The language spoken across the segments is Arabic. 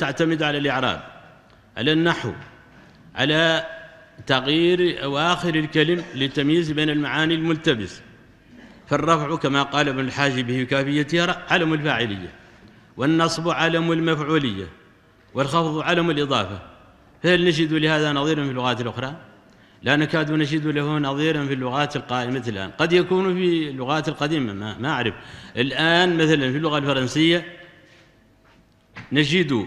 تعتمد على الإعراب على النحو على تغيير أواخر الكلم للتمييز بين المعاني الملتبس فالرفع كما قال ابن الحاج به كافيتها علم الفاعلية والنصب علم المفعولية والخفض علم الإضافة فهل نجد لهذا نظيرا في اللغات الأخرى؟ لا نكاد نجد له نظيرا في اللغات القائمة الآن قد يكون في اللغات القديمة ما, ما أعرف الآن مثلا في اللغة الفرنسية نجد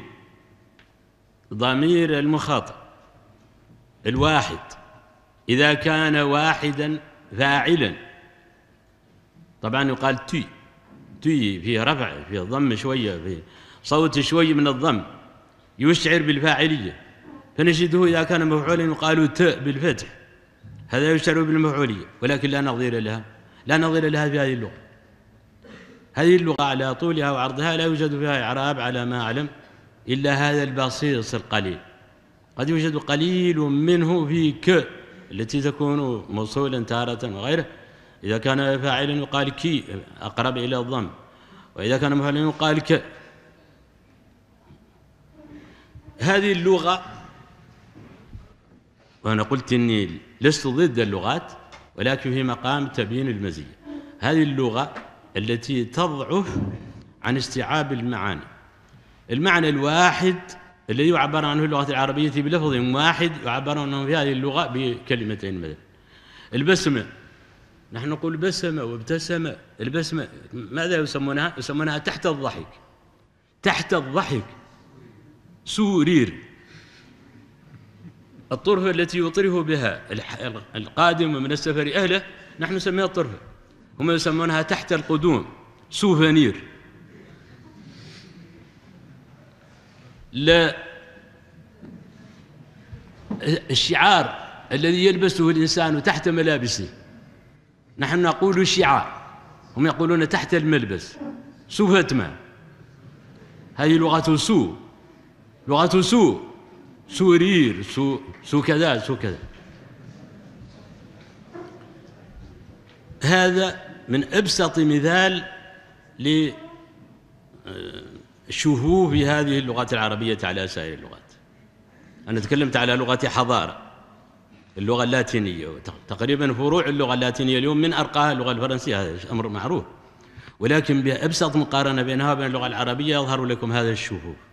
ضمير المخاطب الواحد إذا كان واحدا فاعلا طبعا يقال تي تي فيه رفع فيه ضم شوية فيه صوت شوي من الضم يشعر بالفاعلية فنجده إذا كان مفعولا يقال ت بالفتح هذا يشعر بالمفعولية ولكن لا نظير لها لا نظير لها في هذه اللغة هذه اللغة على طولها وعرضها لا يوجد فيها إعراب على ما أعلم إلا هذا البصيص القليل قد يوجد قليل منه في ك التي تكون موصولا تارة وغيره إذا كان فاعلا يقال كي أقرب إلى الضم وإذا كان مفعلا يقال ك هذه اللغة وأنا قلت إني لست ضد اللغات ولكن في مقام تبيين المزية هذه اللغة التي تضعف عن استيعاب المعاني المعنى الواحد الذي يعبر عنه اللغة العربية بلفظ واحد يعبر عنه في هذه اللغة بكلمتين مثلا البسمة نحن نقول بسمة وابتسم البسمة ماذا يسمونها؟ يسمونها تحت الضحك تحت الضحك سورير الطرفة التي يطرف بها القادم من السفر أهله نحن نسميها الطرفة هم يسمونها تحت القدوم سوفانير للشعار الذي يلبسه الإنسان تحت ملابسه نحن نقول شعار هم يقولون تحت الملبس سو ما هذه لغة سوء لغة سوء سورير سو سو كذا سو كذا هذا من ابسط مثال ل شهوه هذه اللغات العربية على سائر اللغات أنا تكلمت على لغة حضارة اللغة اللاتينية تقريبا فروع اللغة اللاتينية اليوم من أرقاها اللغة الفرنسية هذا أمر معروف ولكن بأبسط مقارنة بينها وبين اللغة العربية يظهر لكم هذا الشهوه